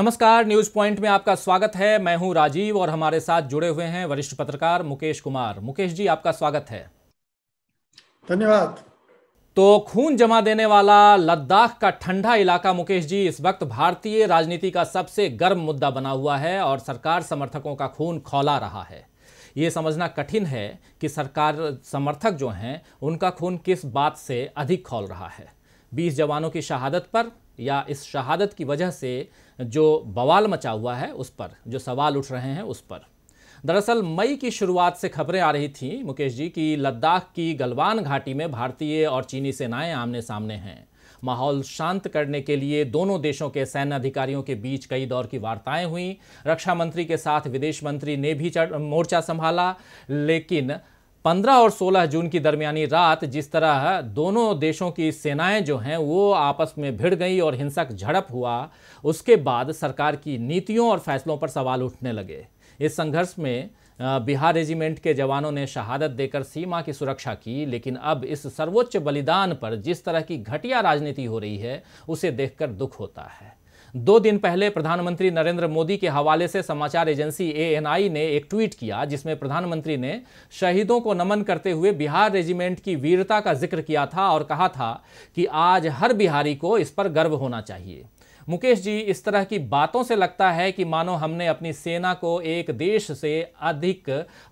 नमस्कार news point में आपका स्वागत है मैं हूं राजीव और हमारे साथ जुड़े हुए हैं वरिष्ठ पत्रकार मुकेश कुमार मुकेश जी आपका स्वागत है धन्यवाद तो खून जमा देने वाला लद्दाख का ठंडा इलाका मुकेश जी इस वक्त भारतीय राजनीति का सबसे गर्म मुद्दा बना हुआ है और सरकार समर्थकों का खून खौला रहा है ये समझना कठिन है कि सरकार समर्थक जो हैं उनका खून किस बात से अधिक खौल रहा है बीस जवानों की शहादत पर या इस शहादत की वजह से जो बवाल मचा हुआ है उस पर जो सवाल उठ रहे हैं उस पर दरअसल मई की शुरुआत से खबरें आ रही थीं मुकेश जी की लद्दाख की गलवान घाटी में भारतीय और चीनी सेनाएं आमने सामने हैं माहौल शांत करने के लिए दोनों देशों के सैन्य अधिकारियों के बीच कई दौर की वार्ताएं हुई रक्षा मंत्री के साथ विदेश मंत्री ने भी मोर्चा संभाला लेकिन 15 और 16 जून की दरमियानी रात जिस तरह दोनों देशों की सेनाएं जो हैं वो आपस में भिड़ गई और हिंसक झड़प हुआ उसके बाद सरकार की नीतियों और फैसलों पर सवाल उठने लगे इस संघर्ष में बिहार रेजिमेंट के जवानों ने शहादत देकर सीमा की सुरक्षा की लेकिन अब इस सर्वोच्च बलिदान पर जिस तरह की घटिया राजनीति हो रही है उसे देखकर दुख होता है दो दिन पहले प्रधानमंत्री नरेंद्र मोदी के हवाले से समाचार एजेंसी एएनआई ने एक ट्वीट किया जिसमें प्रधानमंत्री ने शहीदों को नमन करते हुए बिहार रेजिमेंट की वीरता का जिक्र किया था और कहा था कि आज हर बिहारी को इस पर गर्व होना चाहिए मुकेश जी इस तरह की बातों से लगता है कि मानो हमने अपनी सेना को एक देश से अधिक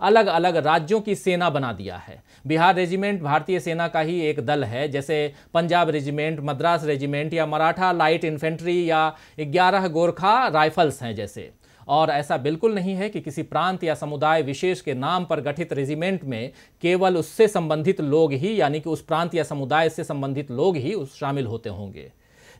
अलग अलग राज्यों की सेना बना दिया है बिहार रेजिमेंट भारतीय सेना का ही एक दल है जैसे पंजाब रेजिमेंट मद्रास रेजिमेंट या मराठा लाइट इन्फेंट्री या ग्यारह गोरखा राइफल्स हैं जैसे और ऐसा बिल्कुल नहीं है कि किसी प्रांत या समुदाय विशेष के नाम पर गठित रेजिमेंट में केवल उससे संबंधित लोग ही यानी कि उस प्रांत या समुदाय से संबंधित लोग ही उस शामिल होते होंगे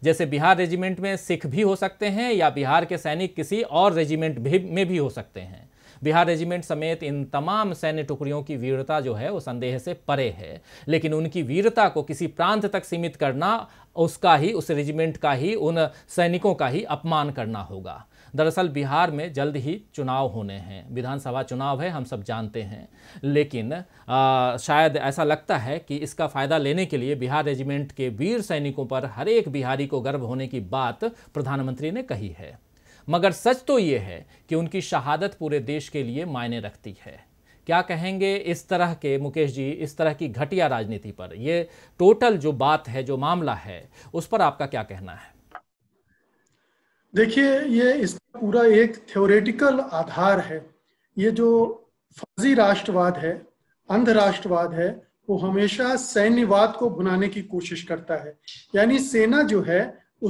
जैसे बिहार रेजिमेंट में सिख भी हो सकते हैं या बिहार के सैनिक किसी और रेजिमेंट भी में भी हो सकते हैं बिहार रेजिमेंट समेत इन तमाम सैन्य टुकड़ियों की वीरता जो है वो संदेह से परे है लेकिन उनकी वीरता को किसी प्रांत तक सीमित करना उसका ही उस रेजिमेंट का ही उन सैनिकों का ही अपमान करना होगा दरअसल बिहार में जल्द ही चुनाव होने हैं विधानसभा चुनाव है हम सब जानते हैं लेकिन आ, शायद ऐसा लगता है कि इसका फ़ायदा लेने के लिए बिहार रेजिमेंट के वीर सैनिकों पर हर एक बिहारी को गर्व होने की बात प्रधानमंत्री ने कही है मगर सच तो ये है कि उनकी शहादत पूरे देश के लिए मायने रखती है क्या कहेंगे इस तरह के मुकेश जी इस तरह की घटिया राजनीति पर ये टोटल जो बात है जो मामला है उस पर आपका क्या कहना है देखिए ये इसका पूरा एक थ्योरेटिकल आधार है ये जो फर्जी राष्ट्रवाद है अंध राष्ट्रवाद है वो हमेशा सैन्यवाद को बनाने की कोशिश करता है यानी सेना जो है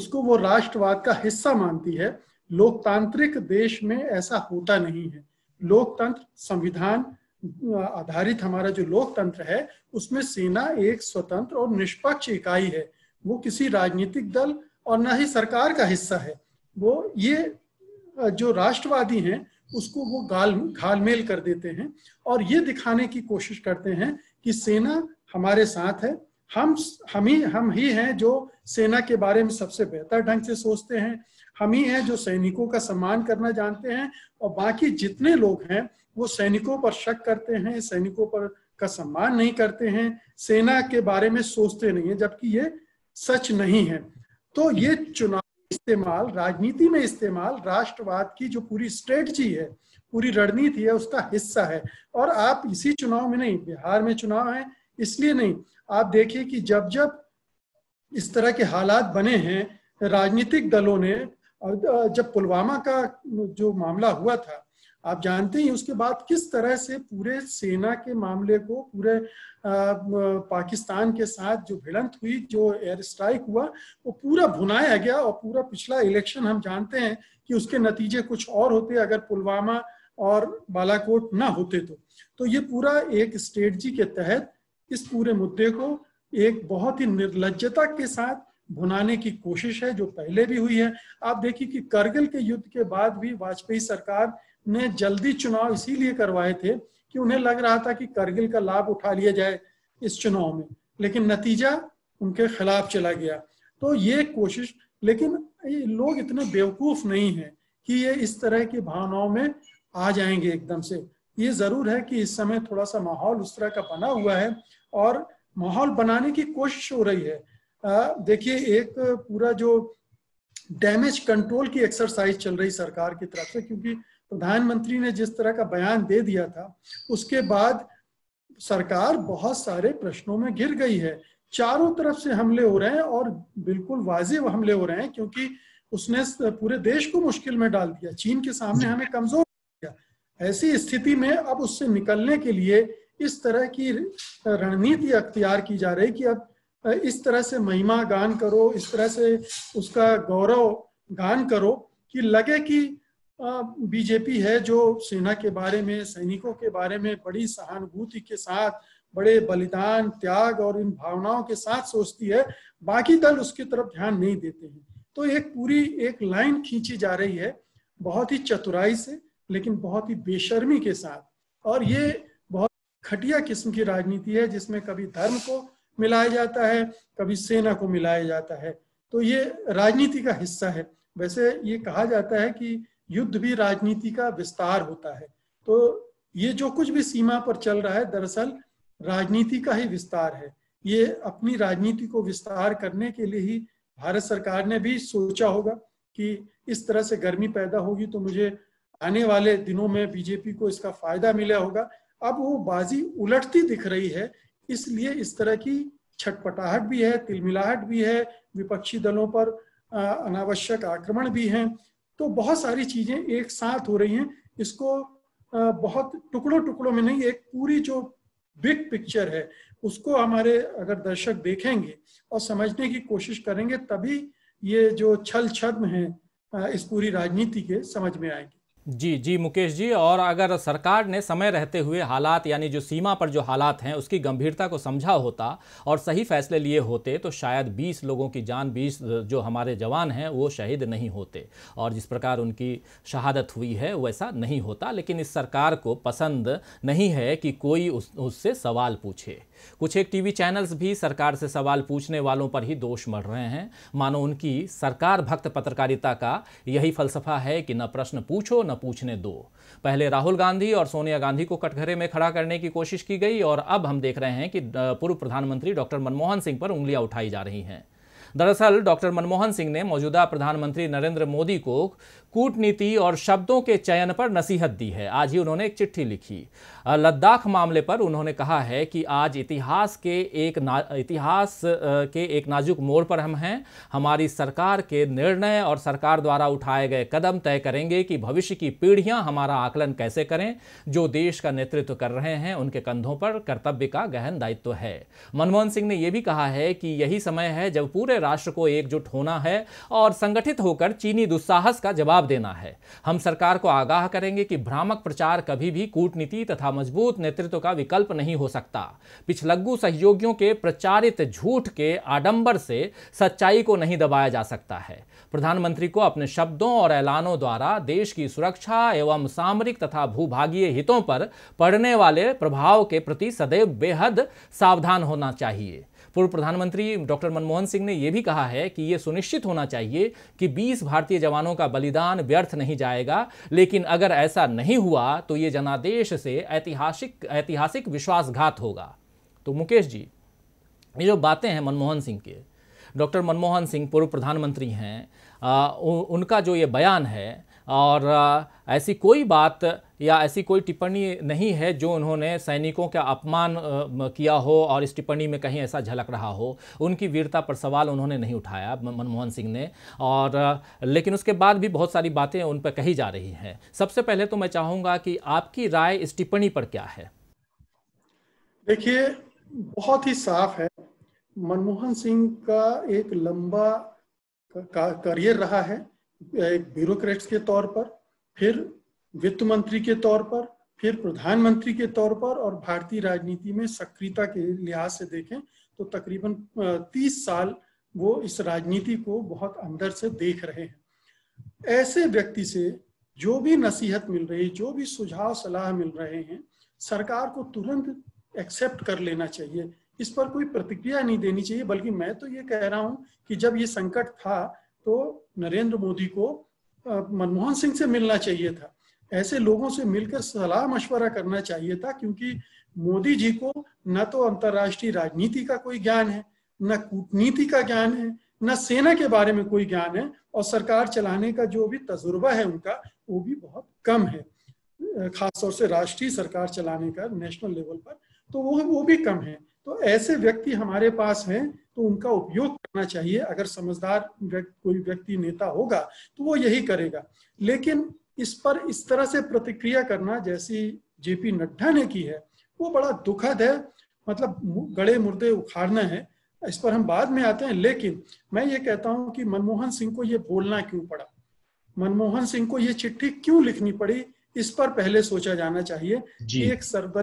उसको वो राष्ट्रवाद का हिस्सा मानती है लोकतांत्रिक देश में ऐसा होता नहीं है लोकतंत्र संविधान आधारित हमारा जो लोकतंत्र है उसमें सेना एक स्वतंत्र और निष्पक्ष इकाई है वो किसी राजनीतिक दल और न ही सरकार का हिस्सा है वो ये जो राष्ट्रवादी हैं उसको वो गाल घालमेल कर देते हैं और ये दिखाने की कोशिश करते हैं कि सेना हमारे साथ है हम हम ही हम ही हैं जो सेना के बारे में सबसे बेहतर ढंग से सोचते हैं हम ही हैं जो सैनिकों का सम्मान करना जानते हैं और बाकी जितने लोग हैं वो सैनिकों पर शक करते हैं सैनिकों पर का सम्मान नहीं करते हैं सेना के बारे में सोचते नहीं है जबकि ये सच नहीं है तो ये चुनाव इस्तेमाल राजनीति में इस्तेमाल राष्ट्रवाद की जो पूरी स्ट्रेटजी है पूरी रणनीति है उसका हिस्सा है और आप इसी चुनाव में नहीं बिहार में चुनाव है इसलिए नहीं आप देखिए कि जब जब इस तरह के हालात बने हैं राजनीतिक दलों ने जब पुलवामा का जो मामला हुआ था आप जानते ही उसके बाद किस तरह से पूरे सेना के मामले को पूरे पाकिस्तान के साथ जो भिड़ंत हुई जो एयर स्ट्राइक हुआ वो पूरा भुनाया गया और पूरा पिछला इलेक्शन हम जानते हैं कि उसके नतीजे कुछ और होते अगर पुलवामा और बालाकोट ना होते तो तो ये पूरा एक स्ट्रेटजी के तहत इस पूरे मुद्दे को एक बहुत ही निर्लजता के साथ भुनाने की कोशिश है जो पहले भी हुई है आप देखिए कि करगिल के युद्ध के बाद भी वाजपेयी सरकार ने जल्दी चुनाव इसीलिए करवाए थे कि उन्हें लग रहा था कि करगिल का लाभ उठा लिया जाए इस चुनाव में लेकिन नतीजा उनके खिलाफ चला गया तो ये कोशिश लेकिन ये लोग इतने बेवकूफ नहीं हैं कि ये इस तरह की भावनाओं में आ जाएंगे एकदम से ये जरूर है कि इस समय थोड़ा सा माहौल उस तरह का बना हुआ है और माहौल बनाने की कोशिश हो रही है देखिए एक पूरा जो डैमेज कंट्रोल की एक्सरसाइज चल रही सरकार की तरफ से क्योंकि प्रधानमंत्री ने जिस तरह का बयान दे दिया था उसके बाद सरकार बहुत सारे प्रश्नों में घिर गई है चारों तरफ से हमले हो रहे हैं और बिल्कुल वाजे हमले हो रहे हैं क्योंकि उसने पूरे देश को मुश्किल में डाल दिया चीन के सामने हमें कमजोर दिया ऐसी स्थिति में अब उससे निकलने के लिए इस तरह की रणनीति अख्तियार की जा रही कि अब इस तरह से महिमा गान करो इस तरह से उसका गौरव गान करो कि लगे कि बीजेपी है जो सेना के बारे में सैनिकों के बारे में बड़ी सहानुभूति के साथ बड़े बलिदान त्याग और इन भावनाओं के साथ सोचती है बाकी दल उसकी तरफ ध्यान नहीं देते हैं तो एक पूरी एक लाइन खींची जा रही है बहुत ही चतुराई से लेकिन बहुत ही बेशर्मी के साथ और ये बहुत खटिया किस्म की राजनीति है जिसमें कभी धर्म को मिलाया जाता है कभी सेना को मिलाया जाता है तो ये राजनीति का हिस्सा है वैसे ये कहा जाता है कि युद्ध भी राजनीति का विस्तार होता है तो ये जो कुछ भी सीमा पर चल रहा है दरअसल राजनीति का ही विस्तार है ये अपनी राजनीति को विस्तार करने के लिए ही भारत सरकार ने भी सोचा होगा कि इस तरह से गर्मी पैदा होगी तो मुझे आने वाले दिनों में बीजेपी को इसका फायदा मिला होगा अब वो बाजी उलटती दिख रही है इसलिए इस तरह की छटपटाहट भी है तिलमिलाहट भी है विपक्षी दलों पर अनावश्यक आक्रमण भी हैं तो बहुत सारी चीजें एक साथ हो रही हैं इसको बहुत टुकड़ों टुकड़ों में नहीं एक पूरी जो बिग पिक्चर है उसको हमारे अगर दर्शक देखेंगे और समझने की कोशिश करेंगे तभी ये जो छल छद्म है इस पूरी राजनीति के समझ में आएंगे जी जी मुकेश जी और अगर सरकार ने समय रहते हुए हालात यानी जो सीमा पर जो हालात हैं उसकी गंभीरता को समझा होता और सही फैसले लिए होते तो शायद 20 लोगों की जान 20 जो हमारे जवान हैं वो शहीद नहीं होते और जिस प्रकार उनकी शहादत हुई है वैसा नहीं होता लेकिन इस सरकार को पसंद नहीं है कि कोई उस उससे सवाल पूछे कुछ एक टीवी चैनल्स भी सरकार से सवाल पूछने वालों पर ही दोष मढ़ रहे हैं मानो उनकी सरकार भक्त पत्रकारिता का यही फलसफा है कि न प्रश्न पूछो न पूछने दो पहले राहुल गांधी और सोनिया गांधी को कटघरे में खड़ा करने की कोशिश की गई और अब हम देख रहे हैं कि पूर्व प्रधानमंत्री डॉक्टर मनमोहन सिंह पर उंगलियां उठाई जा रही हैं दरअसल डॉक्टर मनमोहन सिंह ने मौजूदा प्रधानमंत्री नरेंद्र मोदी को कूटनीति और शब्दों के चयन पर नसीहत दी है आज ही उन्होंने एक चिट्ठी लिखी लद्दाख मामले पर उन्होंने कहा है कि आज इतिहास के एक ना इतिहास के एक नाजुक मोड़ पर हम हैं हमारी सरकार के निर्णय और सरकार द्वारा उठाए गए कदम तय करेंगे कि भविष्य की पीढ़ियां हमारा आकलन कैसे करें जो देश का नेतृत्व कर रहे हैं उनके कंधों पर कर्तव्य का गहन दायित्व है मनमोहन सिंह ने यह भी कहा है कि यही समय है जब पूरे राष्ट्र को एकजुट होना है और संगठित होकर चीनी दुस्साहस का जवाब देना है हम सरकार को आगाह करेंगे कि भ्रामक प्रचार कभी भी कूटनीति तथा मजबूत नेतृत्व का विकल्प नहीं हो सकता पिछलग्गू सहयोगियों के प्रचारित झूठ के आडंबर से सच्चाई को नहीं दबाया जा सकता है प्रधानमंत्री को अपने शब्दों और ऐलानों द्वारा देश की सुरक्षा एवं सामरिक तथा भूभागीय हितों पर पड़ने वाले प्रभाव के प्रति सदैव बेहद सावधान होना चाहिए पूर्व प्रधानमंत्री डॉक्टर मनमोहन सिंह ने यह भी कहा है कि ये सुनिश्चित होना चाहिए कि 20 भारतीय जवानों का बलिदान व्यर्थ नहीं जाएगा लेकिन अगर ऐसा नहीं हुआ तो ये जनादेश से ऐतिहासिक ऐतिहासिक विश्वासघात होगा तो मुकेश जी ये जो बातें हैं मनमोहन सिंह के डॉक्टर मनमोहन सिंह पूर्व प्रधानमंत्री हैं उनका जो ये बयान है और ऐसी कोई बात या ऐसी कोई टिप्पणी नहीं है जो उन्होंने सैनिकों का अपमान किया हो और इस टिप्पणी में कहीं ऐसा झलक रहा हो उनकी वीरता पर सवाल उन्होंने नहीं उठाया मनमोहन सिंह ने और लेकिन उसके बाद भी बहुत सारी बातें उन पर कही जा रही हैं सबसे पहले तो मैं चाहूँगा कि आपकी राय इस टिप्पणी पर क्या है देखिए बहुत ही साफ है मनमोहन सिंह का एक लंबा करियर रहा है एक ब्यूरोक्रेट्स के तौर पर फिर वित्त मंत्री के तौर पर फिर प्रधानमंत्री के तौर पर और भारतीय राजनीति में सक्रियता के लिहाज से देखें तो तकरीबन 30 साल वो इस राजनीति को बहुत अंदर से देख रहे हैं ऐसे व्यक्ति से जो भी नसीहत मिल रही जो भी सुझाव सलाह मिल रहे हैं सरकार को तुरंत एक्सेप्ट कर लेना चाहिए इस पर कोई प्रतिक्रिया नहीं देनी चाहिए बल्कि मैं तो ये कह रहा हूं कि जब ये संकट था तो नरेंद्र मोदी को मनमोहन सिंह से मिलना चाहिए था ऐसे लोगों से मिलकर सलाह मशवरा करना चाहिए था क्योंकि मोदी जी को न तो अंतर्राष्ट्रीय राजनीति का कोई ज्ञान है न कूटनीति का ज्ञान है न सेना के बारे में कोई ज्ञान है और सरकार चलाने का जो भी तजुर्बा है उनका वो भी बहुत कम है खासतौर से राष्ट्रीय सरकार चलाने का नेशनल लेवल पर तो वो वो भी कम है तो ऐसे व्यक्ति हमारे पास हैं तो उनका उपयोग करना चाहिए अगर समझदार कोई व्यक्ति नेता होगा तो वो यही करेगा लेकिन इस पर इस तरह से प्रतिक्रिया करना जैसी जेपी नड्डा ने की है वो बड़ा दुखद है मतलब गड़े मुर्दे उखाड़ना है इस पर हम बाद में आते हैं लेकिन मैं ये कहता हूं कि मनमोहन सिंह को ये बोलना क्यों पड़ा मनमोहन सिंह को ये चिट्ठी क्यों लिखनी पड़ी इस पर पहले सोचा जाना चाहिए कि एक सरबर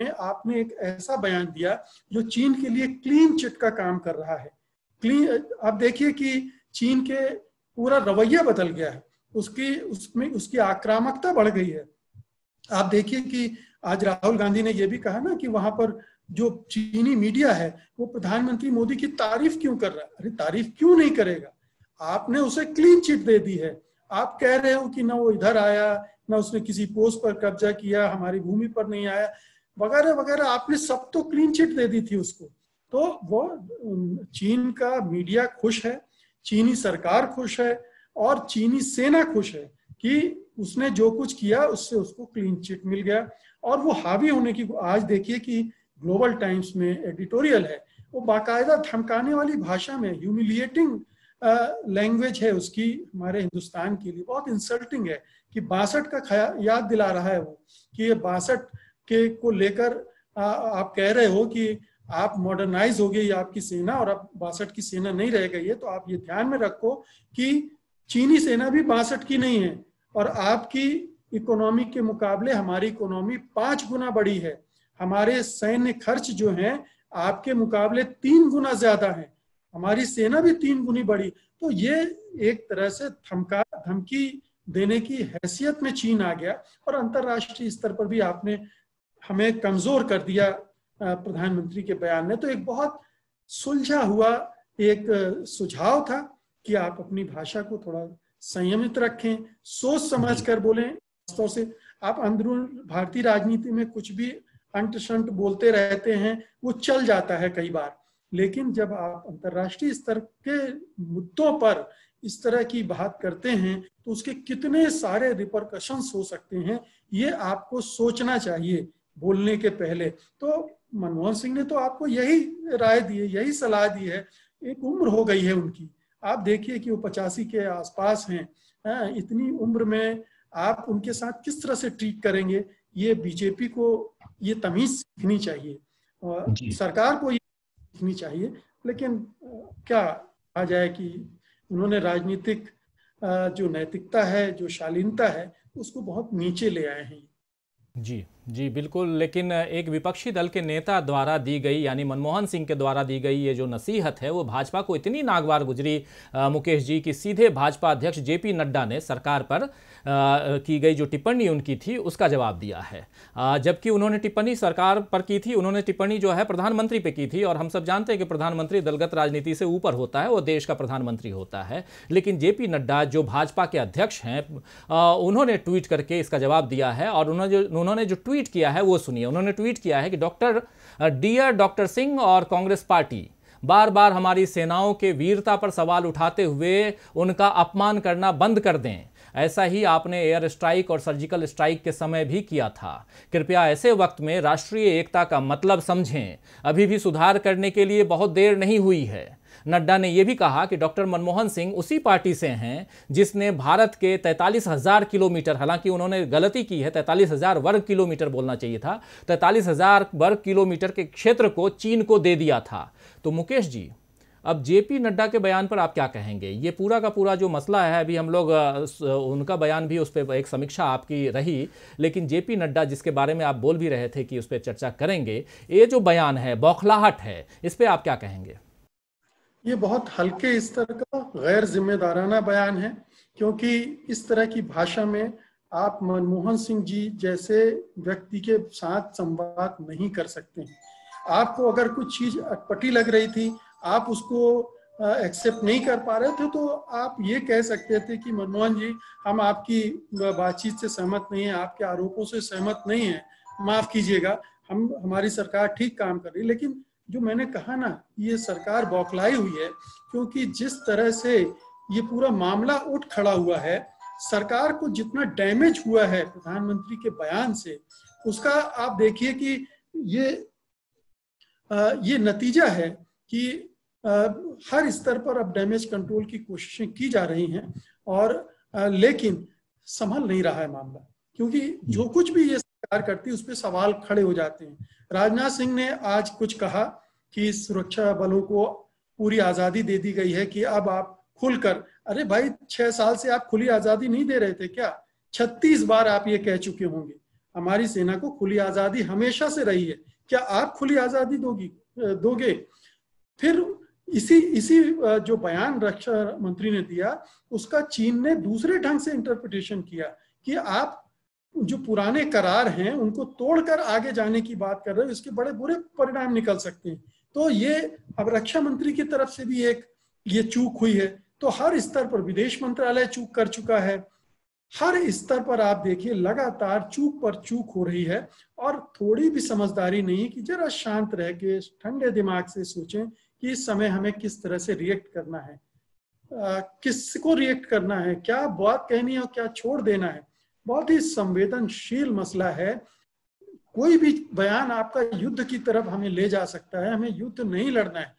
में आपने एक ऐसा बयान दिया जो चीन के लिए क्लीन चिट का काम कर रहा है क्लीन आप देखिए कि चीन के पूरा रवैया बदल गया है उसकी उसमें उसकी आक्रामकता बढ़ गई है आप देखिए कि आज राहुल गांधी ने यह भी कहा ना कि वहां पर जो चीनी मीडिया है वो प्रधानमंत्री मोदी की तारीफ क्यों कर रहा है अरे तारीफ क्यों नहीं करेगा आपने उसे क्लीन चिट दे दी है आप कह रहे हो कि ना वो इधर आया ना उसने किसी पोस्ट पर कब्जा किया हमारी भूमि पर नहीं आया वगैरह वगैरह आपने सब तो क्लीन चिट दे दी थी उसको तो वो चीन का मीडिया खुश है चीनी सरकार खुश है और चीनी सेना खुश है कि उसने जो कुछ किया उससे उसको क्लीन चिट मिल गया और वो हावी होने की आज देखिए कि ग्लोबल टाइम्स में एडिटोरियल है वो बाकायदा धमकाने वाली भाषा में ह्यूमिलिएटिंग लैंग्वेज है उसकी हमारे हिंदुस्तान के लिए बहुत इंसल्टिंग है कि बासठ का खया याद दिला रहा है वो कि ये बासठ के को लेकर आप कह रहे हो कि आप मॉडर्नाइज हो गई आपकी सेना और अब बासठ की सेना नहीं रह गई है तो आप ये ध्यान में रखो कि चीनी सेना भी बासठ की नहीं है और आपकी इकोनॉमी के मुकाबले हमारी इकोनॉमी पांच गुना बड़ी है हमारे सैन्य खर्च जो हैं आपके मुकाबले तीन गुना ज्यादा है हमारी सेना भी तीन गुनी बड़ी तो ये एक तरह से धमका धमकी देने की हैसियत में चीन आ गया और अंतर्राष्ट्रीय स्तर पर भी आपने हमें कमजोर कर दिया प्रधानमंत्री के बयान ने तो एक बहुत सुलझा हुआ एक सुझाव था कि आप अपनी भाषा को थोड़ा संयमित रखें सोच समझ कर बोलें खासतौर से आप अंदरून भारतीय राजनीति में कुछ भी अंट शंट बोलते रहते हैं वो चल जाता है कई बार लेकिन जब आप अंतर्राष्ट्रीय स्तर के मुद्दों पर इस तरह की बात करते हैं तो उसके कितने सारे रिपरकशंस हो सकते हैं ये आपको सोचना चाहिए बोलने के पहले तो मनमोहन सिंह ने तो आपको यही राय दी है यही सलाह दी है एक उम्र हो गई है उनकी आप देखिए कि वो पचासी के आसपास हैं है, हाँ, इतनी उम्र में आप उनके साथ किस तरह से ट्रीट करेंगे ये बीजेपी को ये तमीज सीखनी चाहिए और सरकार को ये सीखनी चाहिए लेकिन क्या कहा जाए कि उन्होंने राजनीतिक जो नैतिकता है जो शालीनता है उसको बहुत नीचे ले आए हैं जी जी बिल्कुल लेकिन एक विपक्षी दल के नेता द्वारा दी गई यानी मनमोहन सिंह के द्वारा दी गई ये जो नसीहत है वो भाजपा को इतनी नागवार गुजरी आ, मुकेश जी की सीधे भाजपा अध्यक्ष जेपी नड्डा ने सरकार पर आ, की गई जो टिप्पणी उनकी थी उसका जवाब दिया है जबकि उन्होंने टिप्पणी सरकार पर की थी उन्होंने टिप्पणी जो है प्रधानमंत्री पर की थी और हम सब जानते हैं कि प्रधानमंत्री दलगत राजनीति से ऊपर होता है वो देश का प्रधानमंत्री होता है लेकिन जे नड्डा जो भाजपा के अध्यक्ष हैं उन्होंने ट्वीट करके इसका जवाब दिया है और उन्होंने जो उन्होंने जो ट्वीट ट्वीट किया है वो सुनिए उन्होंने ट्वीट किया है कि डॉक्टर डियर डॉक्टर सिंह और कांग्रेस पार्टी बार बार हमारी सेनाओं के वीरता पर सवाल उठाते हुए उनका अपमान करना बंद कर दें ऐसा ही आपने एयर स्ट्राइक और सर्जिकल स्ट्राइक के समय भी किया था कृपया ऐसे वक्त में राष्ट्रीय एकता का मतलब समझें अभी भी सुधार करने के लिए बहुत देर नहीं हुई है नड्डा ने यह भी कहा कि डॉक्टर मनमोहन सिंह उसी पार्टी से हैं जिसने भारत के तैंतालीस हज़ार किलोमीटर हालांकि उन्होंने गलती की है तैंतालीस हज़ार वर्ग किलोमीटर बोलना चाहिए था तैंतालीस हज़ार वर्ग किलोमीटर के क्षेत्र को चीन को दे दिया था तो मुकेश जी अब जेपी नड्डा के बयान पर आप क्या कहेंगे ये पूरा का पूरा जो मसला है अभी हम लोग उनका बयान भी उस पर एक समीक्षा आपकी रही लेकिन जेपी नड्डा जिसके बारे में आप बोल भी रहे थे कि उस पर चर्चा करेंगे ये जो बयान है बौखलाहट है इस पर आप क्या कहेंगे ये बहुत हल्के स्तर का गैर जिम्मेदाराना बयान है क्योंकि इस तरह की भाषा में आप मनमोहन सिंह जी जैसे व्यक्ति के साथ संवाद नहीं कर सकते हैं आपको अगर कुछ चीज अटपटी लग रही थी आप उसको एक्सेप्ट नहीं कर पा रहे थे तो आप ये कह सकते थे कि मनमोहन जी हम आपकी बातचीत से सहमत नहीं है आपके आरोपों से सहमत नहीं है माफ कीजिएगा हम हमारी सरकार ठीक काम कर रही लेकिन जो मैंने कहा ना ये सरकार बौखलाई हुई है क्योंकि जिस तरह से ये पूरा मामला उठ खड़ा हुआ है सरकार को जितना डैमेज हुआ है प्रधानमंत्री के बयान से उसका आप देखिए कि ये आ, ये नतीजा है कि आ, हर स्तर पर अब डैमेज कंट्रोल की कोशिशें की जा रही हैं और आ, लेकिन संभल नहीं रहा है मामला क्योंकि जो कुछ भी ये स्वीकार करती उस पर सवाल खड़े हो जाते हैं राजनाथ सिंह ने आज कुछ कहा कि सुरक्षा बलों को पूरी आज़ादी दे दी गई है कि अब आप खुलकर अरे भाई छह साल से आप खुली आज़ादी नहीं दे रहे थे क्या छत्तीस बार आप ये कह चुके होंगे हमारी सेना को खुली आज़ादी हमेशा से रही है क्या आप खुली आज़ादी दोगी दोगे फिर इसी इसी जो बयान रक्षा मंत्री ने दिया उसका चीन ने दूसरे ढंग से इंटरप्रिटेशन किया कि आप जो पुराने करार हैं उनको तोड़कर आगे जाने की बात कर रहे हो इसके बड़े बुरे परिणाम निकल सकते हैं तो ये अब रक्षा मंत्री की तरफ से भी एक ये चूक हुई है तो हर स्तर पर विदेश मंत्रालय चूक कर चुका है हर स्तर पर आप देखिए लगातार चूक पर चूक हो रही है और थोड़ी भी समझदारी नहीं कि जरा शांत रह के ठंडे दिमाग से सोचें कि इस समय हमें किस तरह से रिएक्ट करना है किसको रिएक्ट करना है क्या बात कहनी है और क्या छोड़ देना है बहुत ही संवेदनशील मसला है कोई भी बयान आपका युद्ध की तरफ हमें ले जा सकता है हमें युद्ध नहीं लड़ना है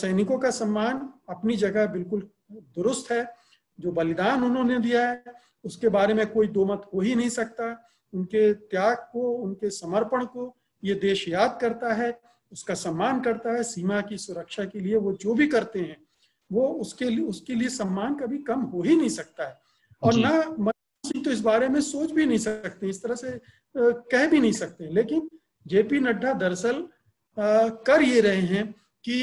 सैनिकों का सम्मान अपनी जगह बिल्कुल दुरुस्त है जो बलिदान उन्होंने दिया है उसके बारे में कोई दो मत हो ही नहीं सकता उनके त्याग को उनके समर्पण को ये देश याद करता है उसका सम्मान करता है सीमा की सुरक्षा के लिए वो जो भी करते हैं वो उसके लिए उसके लिए सम्मान कभी कम हो ही नहीं सकता है और ना तो इस बारे में सोच भी नहीं सकते इस तरह से कह भी नहीं सकते लेकिन जेपी नड्डा दरअसल कर ये रहे हैं कि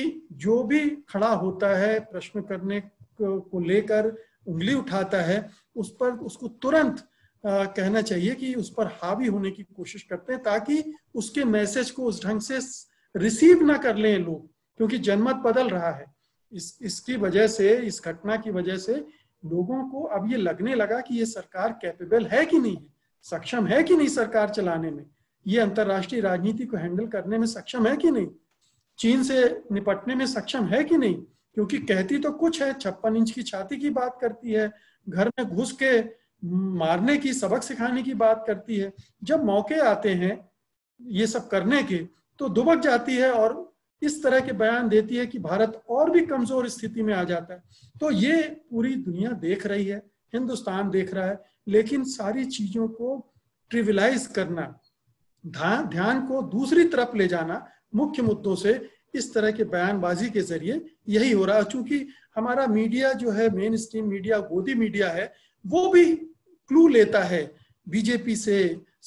जो भी खड़ा होता है प्रश्न करने को लेकर उंगली उठाता है उस पर उसको तुरंत कहना चाहिए कि उस पर हावी होने की कोशिश करते हैं ताकि उसके मैसेज को उस ढंग से रिसीव ना कर लें लोग क्योंकि जनमत बदल रहा है इस इसकी वजह से इस घटना की वजह से लोगों को अब ये लगने लगा कि ये सरकार कैपेबल है कि नहीं है सक्षम है कि नहीं सरकार चलाने में ये अंतर्राष्ट्रीय राजनीति को हैंडल करने में सक्षम है कि नहीं चीन से निपटने में सक्षम है कि नहीं क्योंकि कहती तो कुछ है छप्पन इंच की छाती की बात करती है घर में घुस के मारने की सबक सिखाने की बात करती है जब मौके आते हैं ये सब करने के तो दुबक जाती है और इस तरह के बयान देती है कि भारत और भी कमजोर स्थिति में आ जाता है तो ये पूरी दुनिया देख रही है हिंदुस्तान देख रहा है लेकिन सारी चीजों को ट्रिविलाइज करना ध्यान को दूसरी तरफ ले जाना मुख्य मुद्दों से इस तरह के बयानबाजी के जरिए यही हो रहा है चूंकि हमारा मीडिया जो है main stream media Godi media है वो भी क्लू लेता है बीजेपी से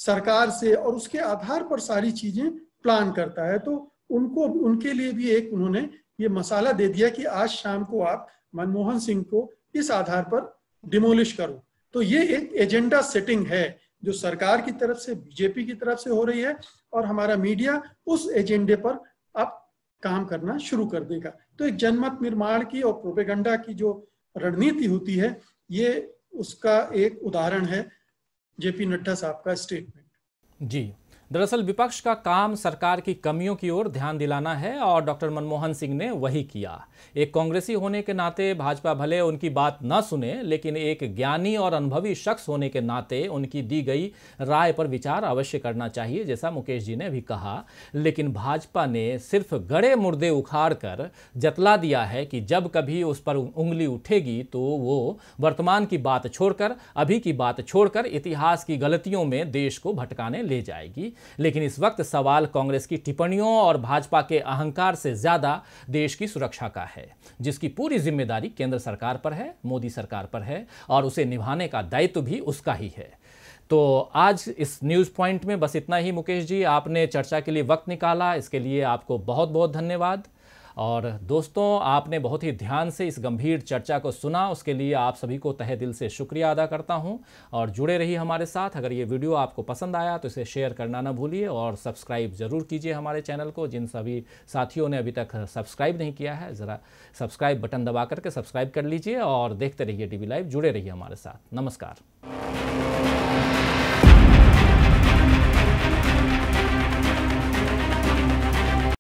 सरकार से और उसके आधार पर सारी चीजें प्लान करता है तो उनको उनके लिए भी एक उन्होंने ये मसाला दे दिया कि आज शाम को आप मनमोहन सिंह को इस आधार पर डिमोलिश करो तो ये एक एजेंडा सेटिंग है जो सरकार की तरफ से बीजेपी की तरफ से हो रही है और हमारा मीडिया उस एजेंडे पर अब काम करना शुरू कर देगा तो एक जनमत निर्माण की और प्रोपेगंडा की जो रणनीति होती है ये उसका एक उदाहरण है जेपी नड्डा साहब का स्टेटमेंट जी दरअसल विपक्ष का काम सरकार की कमियों की ओर ध्यान दिलाना है और डॉक्टर मनमोहन सिंह ने वही किया एक कांग्रेसी होने के नाते भाजपा भले उनकी बात न सुने लेकिन एक ज्ञानी और अनुभवी शख्स होने के नाते उनकी दी गई राय पर विचार अवश्य करना चाहिए जैसा मुकेश जी ने भी कहा लेकिन भाजपा ने सिर्फ गड़े मुर्दे उखाड़ कर जतला दिया है कि जब कभी उस पर उंगली उठेगी तो वो वर्तमान की बात छोड़कर अभी की बात छोड़कर इतिहास की गलतियों में देश को भटकाने ले जाएगी लेकिन इस वक्त सवाल कांग्रेस की टिप्पणियों और भाजपा के अहंकार से ज्यादा देश की सुरक्षा का है जिसकी पूरी जिम्मेदारी केंद्र सरकार पर है मोदी सरकार पर है और उसे निभाने का दायित्व भी उसका ही है तो आज इस न्यूज़ पॉइंट में बस इतना ही मुकेश जी आपने चर्चा के लिए वक्त निकाला इसके लिए आपको बहुत बहुत धन्यवाद और दोस्तों आपने बहुत ही ध्यान से इस गंभीर चर्चा को सुना उसके लिए आप सभी को तहे दिल से शुक्रिया अदा करता हूं और जुड़े रहिए हमारे साथ अगर ये वीडियो आपको पसंद आया तो इसे शेयर करना ना भूलिए और सब्सक्राइब ज़रूर कीजिए हमारे चैनल को जिन सभी साथियों ने अभी तक सब्सक्राइब नहीं किया है ज़रा सब्सक्राइब बटन दबा करके सब्सक्राइब कर लीजिए और देखते रहिए डी लाइव जुड़े रहिए हमारे साथ नमस्कार